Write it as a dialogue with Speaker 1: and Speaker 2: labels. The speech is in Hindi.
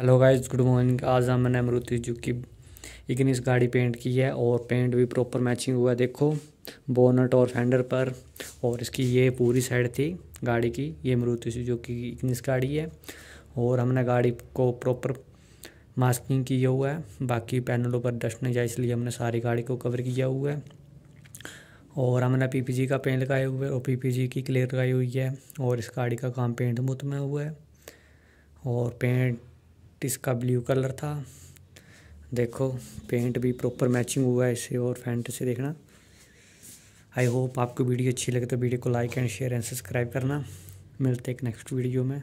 Speaker 1: हेलो गाइस गुड मॉर्निंग आज हमने अमरुति की इग्निस गाड़ी पेंट की है और पेंट भी प्रॉपर मैचिंग हुआ देखो बोनट और फेंडर पर और इसकी ये पूरी साइड थी गाड़ी की ये जो की इग्निस गाड़ी है और हमने गाड़ी को प्रॉपर मास्किंग किया हुआ है बाकी पैनलों पर डस्ट नहीं जाए इसलिए हमने सारी गाड़ी को कवर किया हुआ है और हमने पीपीजी का पेंट लगाए हुआ है और पीपीजी की क्लियर लगाई हुई है और इस गाड़ी का काम पेंट मुत में हुआ है और पेंट इसका ब्लू कलर था देखो पेंट भी प्रॉपर मैचिंग हुआ है इसे और फैंट से देखना आई होप आपको वीडियो अच्छी लगे तो वीडियो को like and share and subscribe करना मिलते हैं नेक्स्ट वीडियो में